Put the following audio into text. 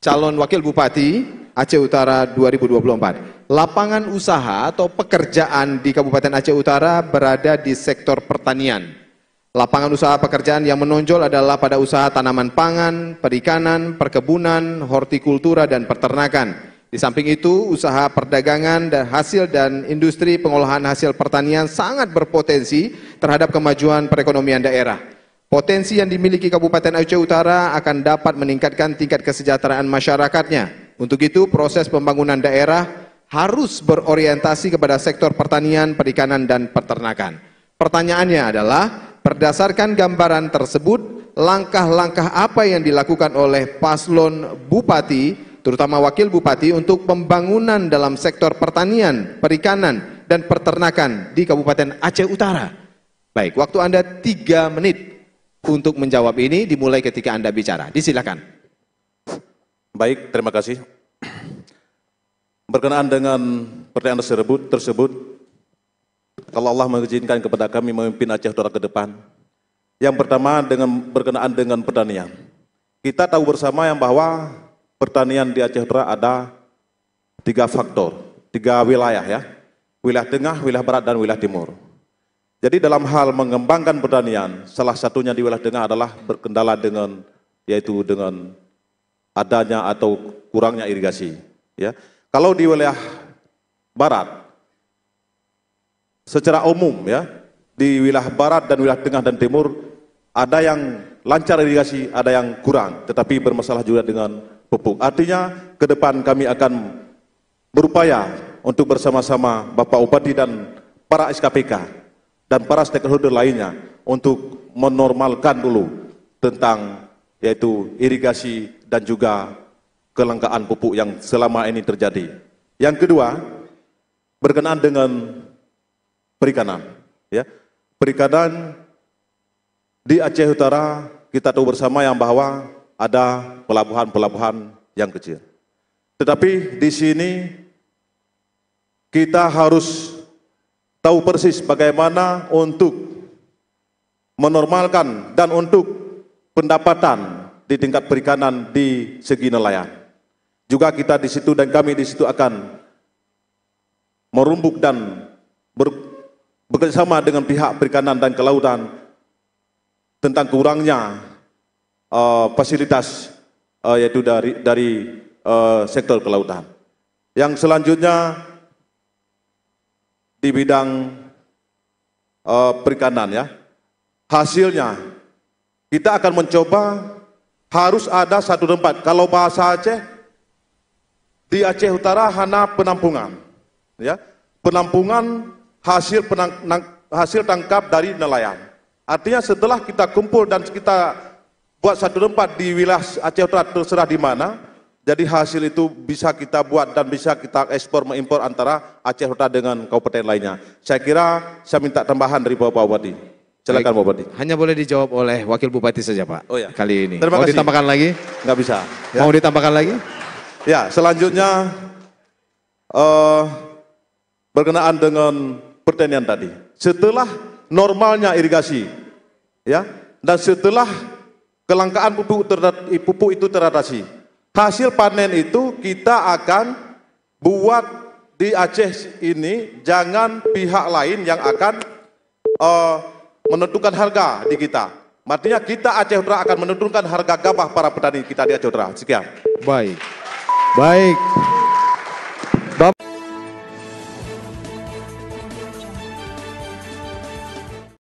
calon wakil bupati Aceh Utara 2024. Lapangan usaha atau pekerjaan di Kabupaten Aceh Utara berada di sektor pertanian. Lapangan usaha pekerjaan yang menonjol adalah pada usaha tanaman pangan, perikanan, perkebunan, hortikultura, dan peternakan. Di samping itu, usaha perdagangan dan hasil dan industri pengolahan hasil pertanian sangat berpotensi terhadap kemajuan perekonomian daerah. Potensi yang dimiliki Kabupaten Aceh Utara akan dapat meningkatkan tingkat kesejahteraan masyarakatnya. Untuk itu, proses pembangunan daerah harus berorientasi kepada sektor pertanian, perikanan, dan peternakan. Pertanyaannya adalah, berdasarkan gambaran tersebut, langkah-langkah apa yang dilakukan oleh paslon bupati, terutama wakil bupati, untuk pembangunan dalam sektor pertanian, perikanan, dan peternakan di Kabupaten Aceh Utara? Baik, waktu Anda tiga menit untuk menjawab ini dimulai ketika Anda bicara. Disilakan. Baik, terima kasih. Berkenaan dengan pertanyaan tersebut, tersebut kalau Allah mengizinkan kepada kami memimpin Aceh Utara ke depan, yang pertama dengan berkenaan dengan pertanian. Kita tahu bersama yang bahwa pertanian di Aceh Utara ada tiga faktor, tiga wilayah ya. Wilayah tengah, wilayah barat, dan wilayah timur jadi dalam hal mengembangkan pertanian, salah satunya di wilayah tengah adalah berkendala dengan yaitu dengan adanya atau kurangnya irigasi. Ya, kalau di wilayah Barat, secara umum ya di wilayah Barat dan wilayah Tengah dan Timur ada yang lancar irigasi, ada yang kurang, tetapi bermasalah juga dengan pupuk. Artinya ke depan kami akan berupaya untuk bersama-sama Bapak Upati dan para SKPK dan para stakeholder lainnya untuk menormalkan dulu tentang yaitu irigasi dan juga kelangkaan pupuk yang selama ini terjadi. Yang kedua, berkenaan dengan perikanan. Ya, perikanan di Aceh Utara kita tahu bersama yang bahwa ada pelabuhan-pelabuhan yang kecil. Tetapi di sini kita harus tahu persis bagaimana untuk menormalkan dan untuk pendapatan di tingkat perikanan di segi nelayan. Juga kita di situ dan kami di situ akan merumbuk dan ber, bekerjasama dengan pihak perikanan dan kelautan tentang kurangnya uh, fasilitas uh, yaitu dari dari uh, sektor kelautan. Yang selanjutnya di bidang uh, perikanan ya. Hasilnya kita akan mencoba harus ada satu tempat. Kalau bahasa Aceh di Aceh Utara hana penampungan ya. Penampungan hasil penang, hasil tangkap dari nelayan. Artinya setelah kita kumpul dan kita buat satu tempat di wilayah Aceh Utara terserah di mana, jadi hasil itu bisa kita buat dan bisa kita ekspor mengimpor antara Aceh Kota dengan kabupaten lainnya. Saya kira saya minta tambahan dari Bapak Bupati. Silakan Bapak Bupati. Hanya boleh dijawab oleh Wakil Bupati saja Pak. Oh ya. Kali ini. Terima Mau kasih. ditambahkan lagi? Enggak bisa. Ya. Mau ditambahkan lagi? Ya, selanjutnya uh, berkenaan dengan pertanian tadi. Setelah normalnya irigasi, ya, dan setelah kelangkaan pupuk, pupuk itu teratasi, Hasil panen itu kita akan buat di Aceh ini jangan pihak lain yang akan uh, menentukan harga di kita. Artinya kita Aceh Utara akan menentukan harga gabah para petani kita di Aceh Utara. Sekian. Baik. Baik.